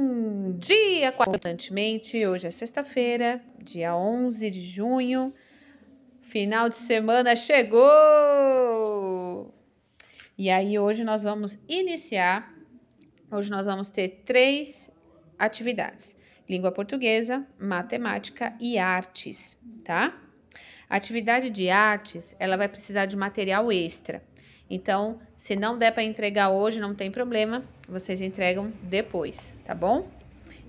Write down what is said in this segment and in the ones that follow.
Bom dia, constantemente. Hoje é sexta-feira, dia 11 de junho. Final de semana chegou! E aí, hoje nós vamos iniciar. Hoje nós vamos ter três atividades: língua portuguesa, matemática e artes, tá? A atividade de artes, ela vai precisar de material extra. Então, se não der para entregar hoje, não tem problema, vocês entregam depois, tá bom?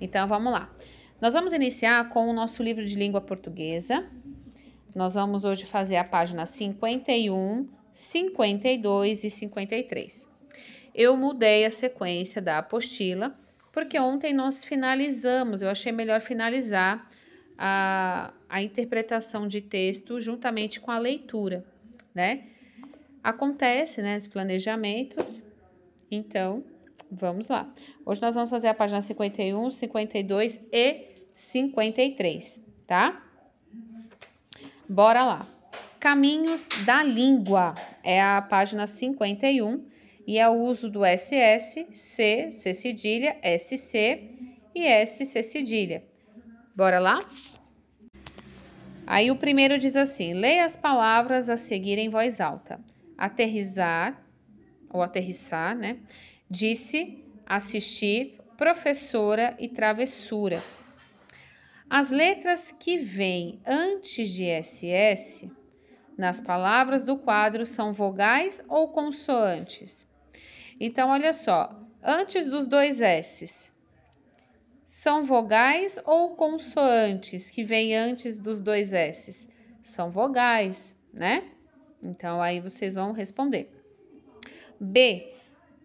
Então, vamos lá. Nós vamos iniciar com o nosso livro de língua portuguesa. Nós vamos hoje fazer a página 51, 52 e 53. Eu mudei a sequência da apostila, porque ontem nós finalizamos, eu achei melhor finalizar a, a interpretação de texto juntamente com a leitura, né? acontece, né, os planejamentos. Então, vamos lá. Hoje nós vamos fazer a página 51, 52 e 53, tá? Bora lá. Caminhos da língua é a página 51 e é o uso do SS, C, C cedilha, SC e SC cedilha. Bora lá? Aí o primeiro diz assim: leia as palavras a seguir em voz alta aterrizar ou aterrissar, né? Disse assistir, professora e travessura. As letras que vêm antes de SS nas palavras do quadro são vogais ou consoantes. Então, olha só, antes dos dois S's, são vogais ou consoantes que vêm antes dos dois S's? São vogais, né? Então aí vocês vão responder. B.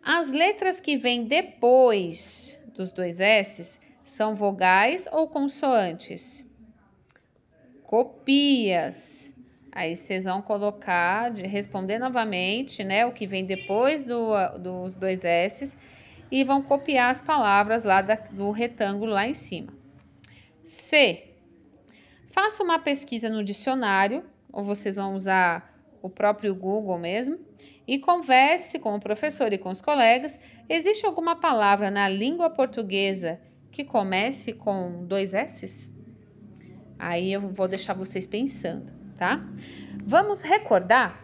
As letras que vêm depois dos dois S's são vogais ou consoantes? Copias. Aí vocês vão colocar, de, responder novamente, né? O que vem depois do, dos dois S's e vão copiar as palavras lá da, do retângulo lá em cima. C. Faça uma pesquisa no dicionário, ou vocês vão usar o próprio Google mesmo, e converse com o professor e com os colegas, existe alguma palavra na língua portuguesa que comece com dois S's? Aí eu vou deixar vocês pensando, tá? Vamos recordar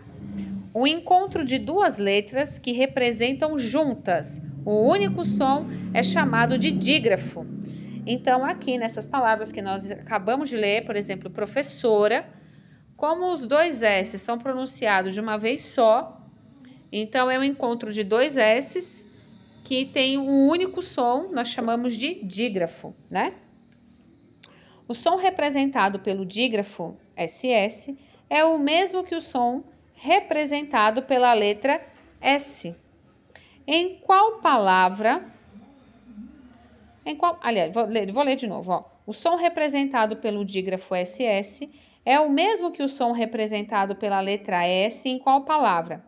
o encontro de duas letras que representam juntas o único som é chamado de dígrafo. Então, aqui nessas palavras que nós acabamos de ler, por exemplo, professora como os dois S são pronunciados de uma vez só, então é um encontro de dois S que tem um único som, nós chamamos de dígrafo, né? O som representado pelo dígrafo SS é o mesmo que o som representado pela letra S. Em qual palavra? Em qual, aliás, vou ler, vou ler de novo. Ó. O som representado pelo dígrafo SS é o mesmo que o som representado pela letra S em qual palavra?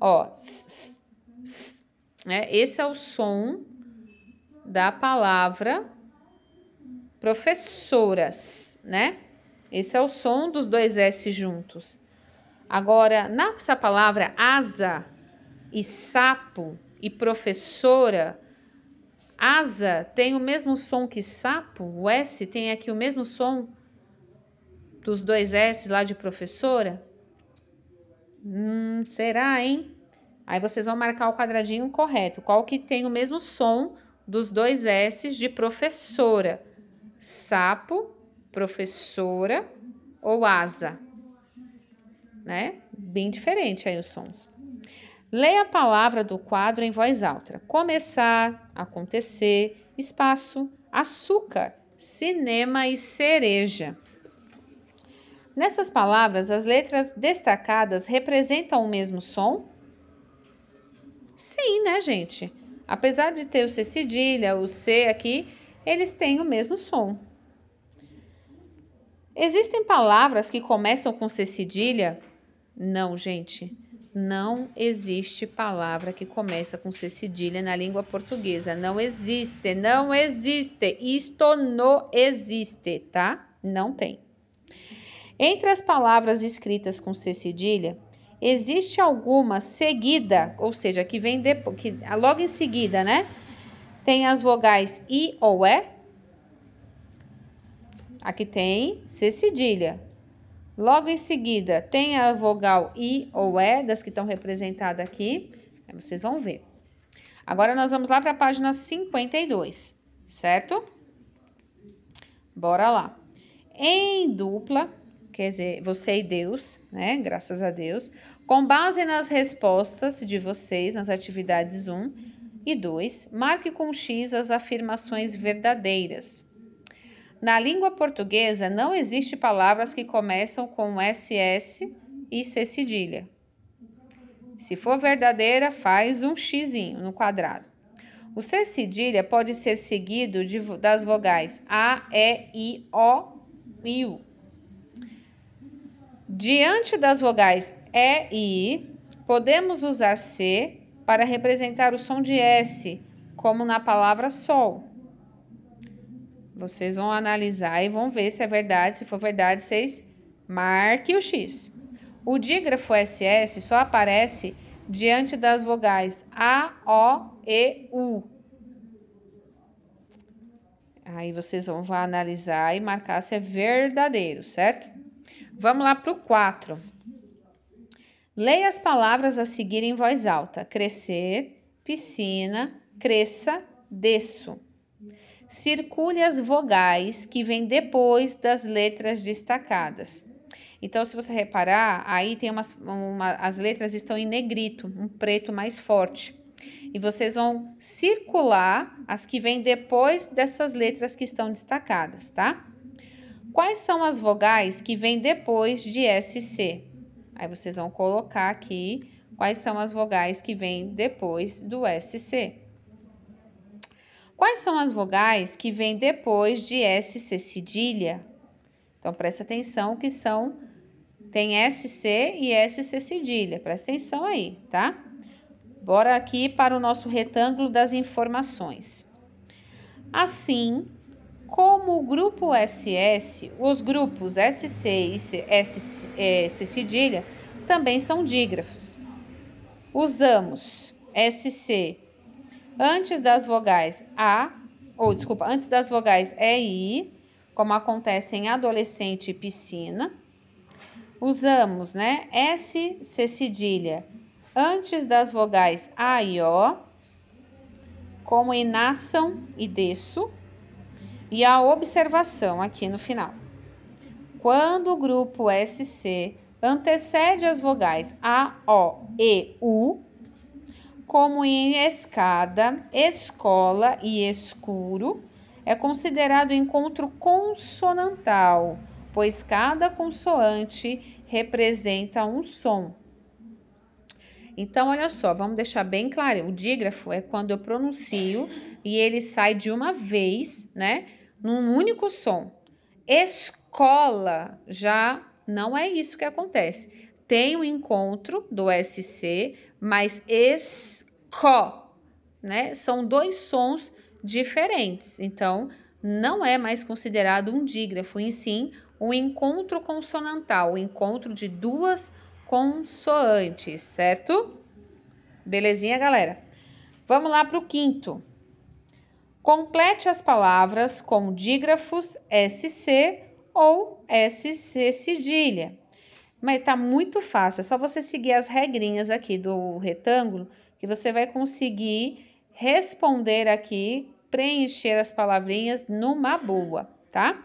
Ó, s, s, né? esse é o som da palavra professoras, né? Esse é o som dos dois S juntos. Agora, nessa palavra asa e sapo e professora, asa tem o mesmo som que sapo, o S tem aqui o mesmo som dos dois S lá de professora? Hum, será, hein? Aí vocês vão marcar o quadradinho correto. Qual que tem o mesmo som dos dois S de professora? Sapo, professora ou asa? Né? Bem diferente aí os sons. Leia a palavra do quadro em voz alta. Começar, acontecer, espaço, açúcar, cinema e cereja. Nessas palavras, as letras destacadas representam o mesmo som? Sim, né, gente? Apesar de ter o C cedilha, o C aqui, eles têm o mesmo som. Existem palavras que começam com C cedilha? Não, gente. Não existe palavra que começa com C cedilha na língua portuguesa. Não existe, não existe. Isto não existe, tá? Não tem. Entre as palavras escritas com C cedilha, existe alguma seguida, ou seja, que vem depois, que logo em seguida, né? Tem as vogais I ou E. Aqui tem C cedilha. Logo em seguida, tem a vogal I ou E, das que estão representadas aqui. Aí vocês vão ver. Agora nós vamos lá para a página 52, certo? Bora lá. Em dupla, quer dizer, você e Deus, né? Graças a Deus, com base nas respostas de vocês nas atividades 1 e 2, marque com X as afirmações verdadeiras. Na língua portuguesa não existe palavras que começam com SS e C cedilha. Se for verdadeira, faz um X no quadrado. O C cedilha pode ser seguido de, das vogais A, E, I, O e U. Diante das vogais E e I, podemos usar C para representar o som de S, como na palavra sol. Vocês vão analisar e vão ver se é verdade. Se for verdade, vocês marquem o X. O dígrafo SS só aparece diante das vogais A, O e U. Aí vocês vão analisar e marcar se é verdadeiro, certo? Vamos lá para o 4. Leia as palavras a seguir em voz alta: crescer, piscina, cresça, desço. Circule as vogais que vêm depois das letras destacadas. Então, se você reparar, aí tem umas, uma, as letras estão em negrito, um preto mais forte. E vocês vão circular as que vêm depois dessas letras que estão destacadas, tá? Quais são as vogais que vêm depois de SC? Aí vocês vão colocar aqui quais são as vogais que vêm depois do SC. Quais são as vogais que vêm depois de SC cedilha? Então presta atenção que são tem SC e SC cedilha. Presta atenção aí, tá? Bora aqui para o nosso retângulo das informações. Assim, como o grupo SS, os grupos SC e C, S, é, C cedilha também são dígrafos. Usamos SC antes das vogais A, ou desculpa, antes das vogais E e I, como acontece em adolescente e piscina. Usamos, né, S, C cedilha antes das vogais A e O, como em nação e desço e a observação aqui no final. Quando o grupo SC antecede as vogais A, O, E, U, como em escada, escola e escuro, é considerado encontro consonantal, pois cada consoante representa um som. Então, olha só, vamos deixar bem claro: o dígrafo é quando eu pronuncio e ele sai de uma vez, né? num único som. Escola já não é isso que acontece. Tem o um encontro do SC, mas esco, né? São dois sons diferentes. Então, não é mais considerado um dígrafo, e sim um encontro consonantal, o um encontro de duas consoantes, certo? Belezinha, galera? Vamos lá para o quinto. Complete as palavras com dígrafos SC ou SC cedilha. Mas está muito fácil, é só você seguir as regrinhas aqui do retângulo que você vai conseguir responder aqui, preencher as palavrinhas numa boa, tá?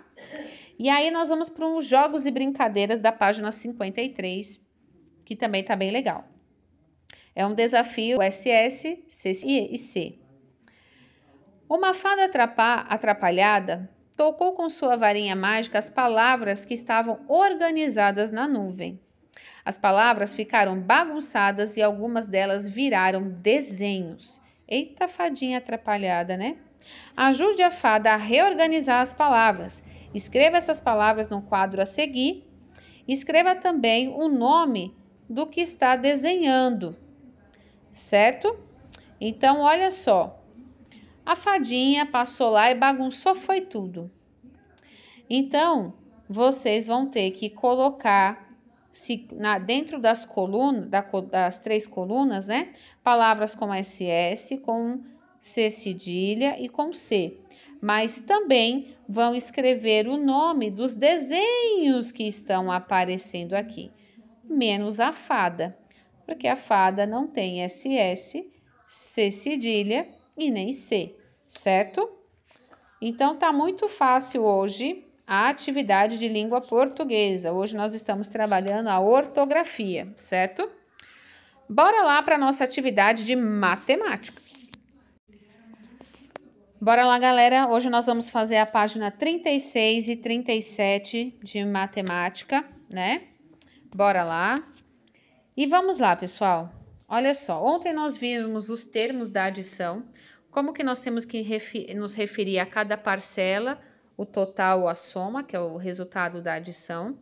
E aí nós vamos para os jogos e brincadeiras da página 53, que também está bem legal. É um desafio SS, C e C. Uma fada atrapalhada tocou com sua varinha mágica as palavras que estavam organizadas na nuvem. As palavras ficaram bagunçadas e algumas delas viraram desenhos. Eita fadinha atrapalhada, né? Ajude a fada a reorganizar as palavras. Escreva essas palavras no quadro a seguir. Escreva também o nome do que está desenhando, certo? Então, olha só. A fadinha passou lá e bagunçou foi tudo. Então, vocês vão ter que colocar se, na, dentro das colunas, da, das três colunas, né? Palavras com SS, com C cedilha e com C. Mas também vão escrever o nome dos desenhos que estão aparecendo aqui, menos a fada, porque a fada não tem SS, C cedilha e nem C, certo? Então tá muito fácil hoje a atividade de língua portuguesa. Hoje nós estamos trabalhando a ortografia, certo? Bora lá para nossa atividade de matemática. Bora lá, galera. Hoje nós vamos fazer a página 36 e 37 de matemática, né? Bora lá. E vamos lá, pessoal. Olha só, ontem nós vimos os termos da adição, como que nós temos que refer nos referir a cada parcela, o total ou a soma, que é o resultado da adição.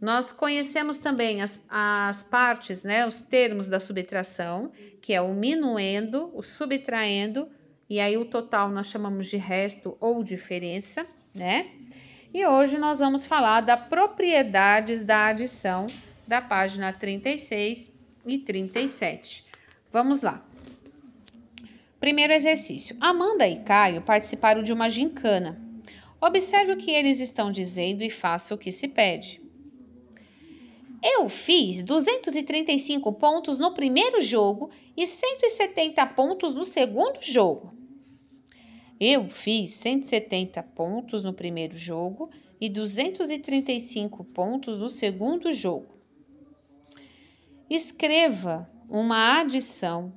Nós conhecemos também as, as partes, né, os termos da subtração, que é o minuendo, o subtraendo, e aí o total nós chamamos de resto ou diferença, né? E hoje nós vamos falar das propriedades da adição da página 36 e 37. Vamos lá. Primeiro exercício. Amanda e Caio participaram de uma gincana. Observe o que eles estão dizendo e faça o que se pede. Eu fiz 235 pontos no primeiro jogo e 170 pontos no segundo jogo. Eu fiz 170 pontos no primeiro jogo e 235 pontos no segundo jogo escreva uma adição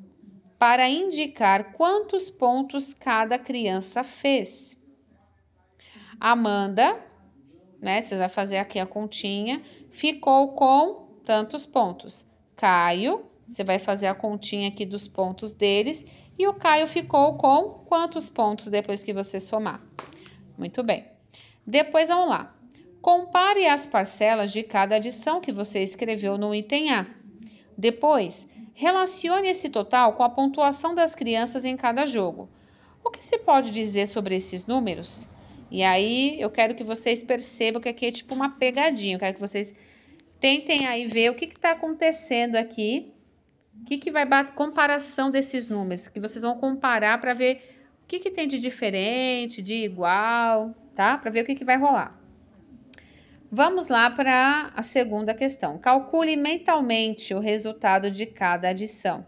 para indicar quantos pontos cada criança fez. Amanda, né, você vai fazer aqui a continha, ficou com tantos pontos. Caio, você vai fazer a continha aqui dos pontos deles e o Caio ficou com quantos pontos depois que você somar? Muito bem. Depois vamos lá. Compare as parcelas de cada adição que você escreveu no item A depois, relacione esse total com a pontuação das crianças em cada jogo. O que se pode dizer sobre esses números? E aí eu quero que vocês percebam que aqui é tipo uma pegadinha. Eu quero que vocês tentem aí ver o que está acontecendo aqui. O que, que vai bater comparação desses números? Que vocês vão comparar para ver o que, que tem de diferente, de igual, tá? Para ver o que, que vai rolar. Vamos lá para a segunda questão. Calcule mentalmente o resultado de cada adição.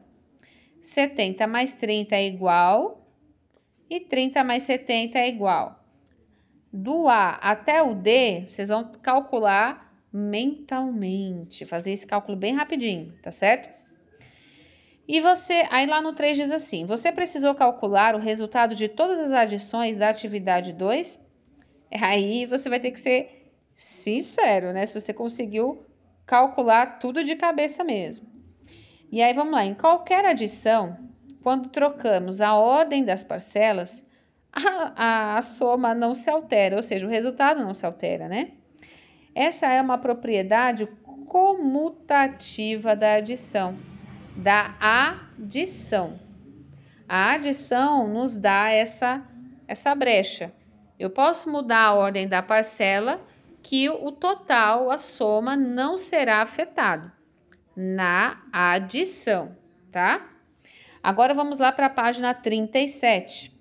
70 mais 30 é igual e 30 mais 70 é igual. Do A até o D, vocês vão calcular mentalmente, fazer esse cálculo bem rapidinho, tá certo? E você, aí lá no 3 diz assim: você precisou calcular o resultado de todas as adições da atividade 2? Aí você vai ter que ser sincero, né? Se você conseguiu calcular tudo de cabeça mesmo. E aí vamos lá, em qualquer adição, quando trocamos a ordem das parcelas, a, a, a soma não se altera, ou seja, o resultado não se altera, né? Essa é uma propriedade comutativa da adição, da adição. A adição nos dá essa, essa brecha. Eu posso mudar a ordem da parcela que o total, a soma, não será afetado na adição, tá? Agora vamos lá para a página 37.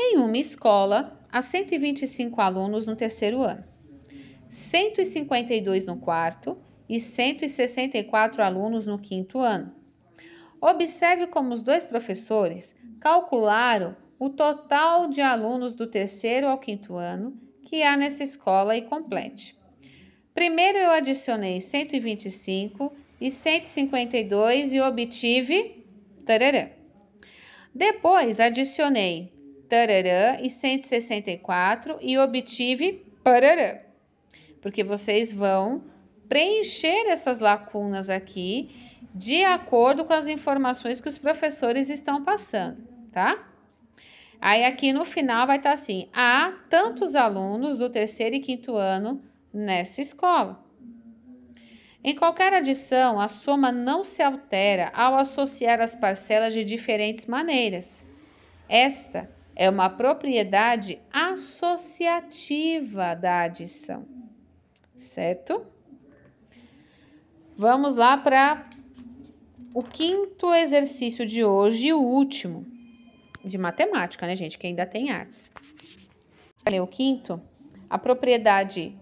Em uma escola, há 125 alunos no terceiro ano, 152 no quarto e 164 alunos no quinto ano. Observe como os dois professores calcularam o total de alunos do terceiro ao quinto ano que há nessa escola e complete. Primeiro eu adicionei 125 e 152 e obtive tararã. Depois adicionei tararã e 164 e obtive pararã. Porque vocês vão preencher essas lacunas aqui de acordo com as informações que os professores estão passando, tá? Aí aqui no final vai estar tá assim: há tantos alunos do terceiro e quinto ano nessa escola. Em qualquer adição, a soma não se altera ao associar as parcelas de diferentes maneiras. Esta é uma propriedade associativa da adição, certo? Vamos lá para o quinto exercício de hoje e o último de matemática, né, gente? Que ainda tem artes. Valeu. o quinto, a propriedade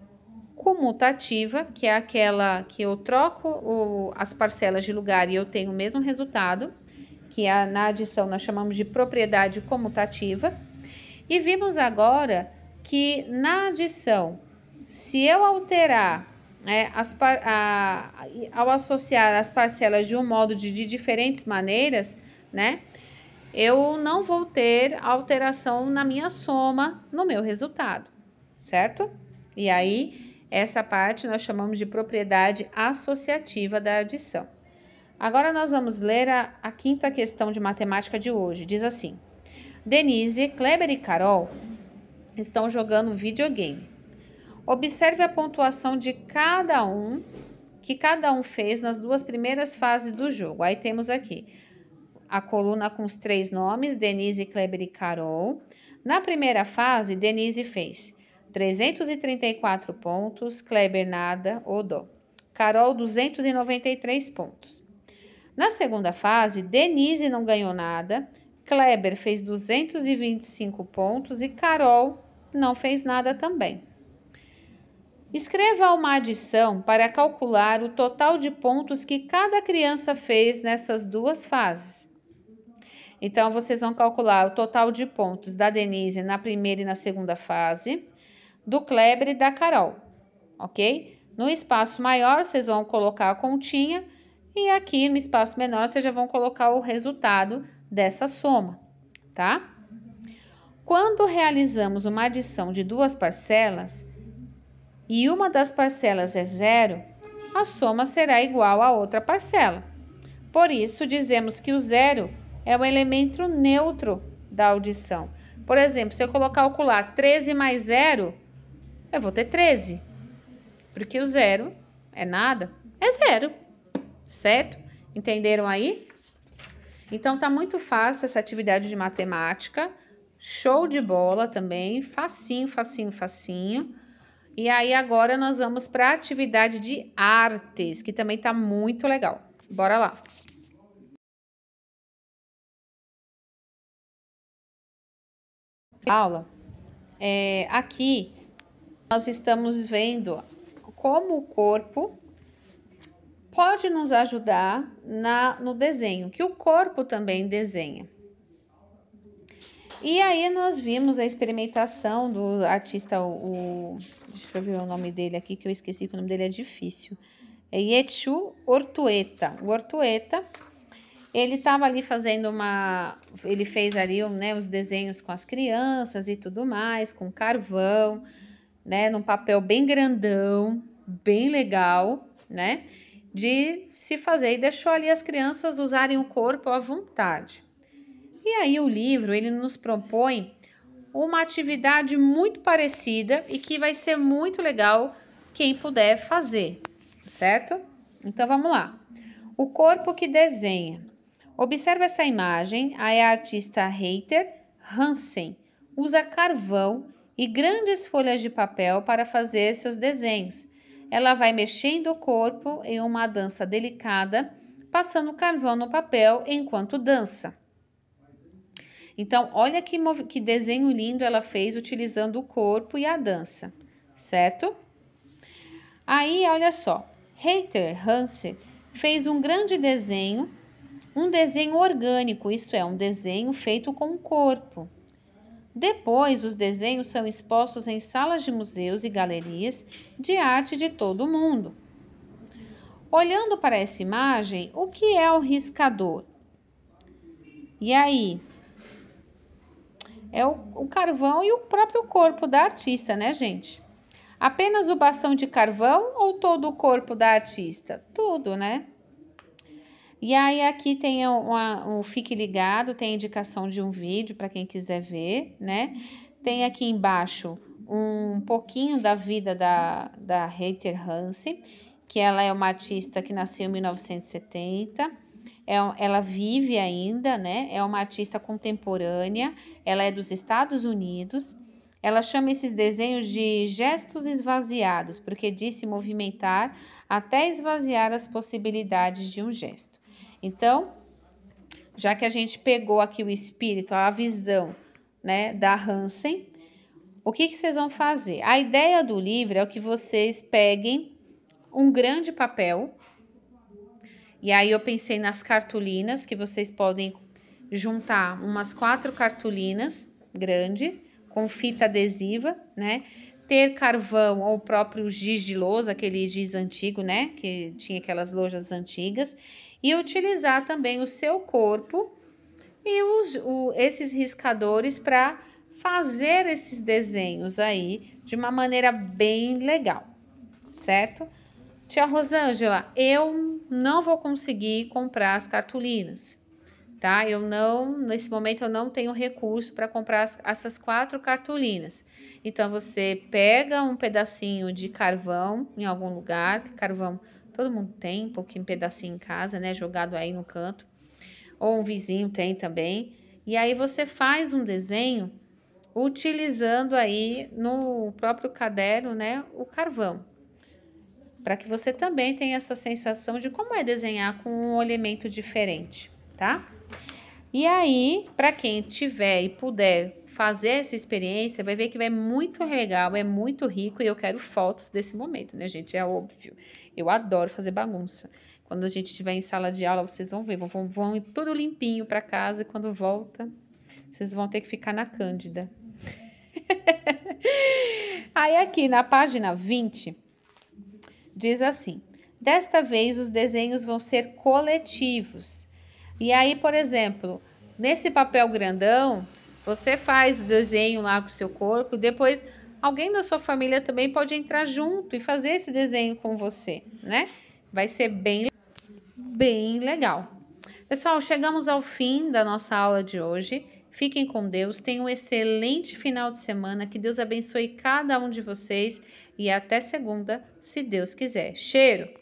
comutativa, que é aquela que eu troco o, as parcelas de lugar e eu tenho o mesmo resultado, que a, é, na adição nós chamamos de propriedade comutativa. E vimos agora que na adição, se eu alterar é, as, a, ao associar as parcelas de um modo de, de diferentes maneiras, né? eu não vou ter alteração na minha soma no meu resultado, certo? E aí, essa parte nós chamamos de propriedade associativa da adição. Agora nós vamos ler a, a quinta questão de matemática de hoje. Diz assim: Denise, Kleber e Carol estão jogando videogame. Observe a pontuação de cada um que cada um fez nas duas primeiras fases do jogo. Aí temos aqui a coluna com os três nomes, Denise, Kleber e Carol. Na primeira fase, Denise fez 334 pontos, Kleber nada, Odó. Carol, 293 pontos. Na segunda fase, Denise não ganhou nada, Kleber fez 225 pontos e Carol não fez nada também. Escreva uma adição para calcular o total de pontos que cada criança fez nessas duas fases. Então, vocês vão calcular o total de pontos da Denise na primeira e na segunda fase, do Kleber e da Carol, ok? No espaço maior, vocês vão colocar a continha e aqui no espaço menor, vocês já vão colocar o resultado dessa soma, tá? Quando realizamos uma adição de duas parcelas e uma das parcelas é zero, a soma será igual à outra parcela. Por isso, dizemos que o zero é o elemento neutro da audição. Por exemplo, se eu calcular 13 mais 0, eu vou ter 13. Porque o zero é nada, é zero. Certo? Entenderam aí? Então tá muito fácil essa atividade de matemática. Show de bola também, facinho, facinho, facinho. E aí agora nós vamos para a atividade de artes, que também tá muito legal. Bora lá. aula, é, aqui nós estamos vendo como o corpo pode nos ajudar na, no desenho, que o corpo também desenha. E aí nós vimos a experimentação do artista, o, deixa eu ver o nome dele aqui, que eu esqueci que o nome dele é difícil. É Yetchu Ortueta. O Ortueta ele estava ali fazendo uma. Ele fez ali né, os desenhos com as crianças e tudo mais, com carvão, né? Num papel bem grandão, bem legal, né? De se fazer e deixou ali as crianças usarem o corpo à vontade. E aí o livro ele nos propõe uma atividade muito parecida e que vai ser muito legal quem puder fazer, certo? Então vamos lá. O corpo que desenha. Observa essa imagem, a artista Reiter Hansen usa carvão e grandes folhas de papel para fazer seus desenhos. Ela vai mexendo o corpo em uma dança delicada, passando carvão no papel enquanto dança. Então, olha que, que desenho lindo ela fez utilizando o corpo e a dança, certo? Aí, olha só, Reiter Hansen fez um grande desenho um desenho orgânico, isto é, um desenho feito com o corpo. Depois, os desenhos são expostos em salas de museus e galerias de arte de todo o mundo. Olhando para essa imagem, o que é o riscador? E aí? É o, o carvão e o próprio corpo da artista, né, gente? Apenas o bastão de carvão ou todo o corpo da artista? Tudo, né? E aí aqui tem uma, um fique ligado, tem indicação de um vídeo para quem quiser ver, né? Tem aqui embaixo um pouquinho da vida da, da Reiter Hansen, que ela é uma artista que nasceu em 1970. É, ela vive ainda, né? É uma artista contemporânea. Ela é dos Estados Unidos. Ela chama esses desenhos de gestos esvaziados, porque disse movimentar até esvaziar as possibilidades de um gesto. Então, já que a gente pegou aqui o espírito, a visão né, da Hansen, o que, que vocês vão fazer? A ideia do livro é o que vocês peguem um grande papel. E aí eu pensei nas cartolinas, que vocês podem juntar umas quatro cartolinas grandes com fita adesiva, né? Ter carvão ou o próprio giz de lousa, aquele giz antigo, né? Que tinha aquelas lojas antigas e utilizar também o seu corpo e os, o, esses riscadores para fazer esses desenhos aí de uma maneira bem legal, certo? Tia Rosângela, eu não vou conseguir comprar as cartolinas, tá? Eu não, nesse momento eu não tenho recurso para comprar as, essas quatro cartolinas. Então você pega um pedacinho de carvão em algum lugar, carvão Todo mundo tem, um pouquinho um pedacinho em casa, né? Jogado aí no canto. Ou um vizinho tem também. E aí você faz um desenho utilizando aí no próprio caderno, né, o carvão. Para que você também tenha essa sensação de como é desenhar com um elemento diferente, tá? E aí, para quem tiver e puder fazer essa experiência, vai ver que é muito legal, é muito rico e eu quero fotos desse momento, né, gente? É óbvio. Eu adoro fazer bagunça. Quando a gente estiver em sala de aula, vocês vão ver, vão, vão, tudo limpinho para casa e quando volta, vocês vão ter que ficar na Cândida. Aí aqui na página 20 diz assim: Desta vez os desenhos vão ser coletivos. E aí, por exemplo, nesse papel grandão, você faz o desenho lá com o seu corpo, depois alguém da sua família também pode entrar junto e fazer esse desenho com você, né? Vai ser bem, bem legal. Pessoal, chegamos ao fim da nossa aula de hoje. Fiquem com Deus, tenham um excelente final de semana, que Deus abençoe cada um de vocês e até segunda, se Deus quiser. Cheiro!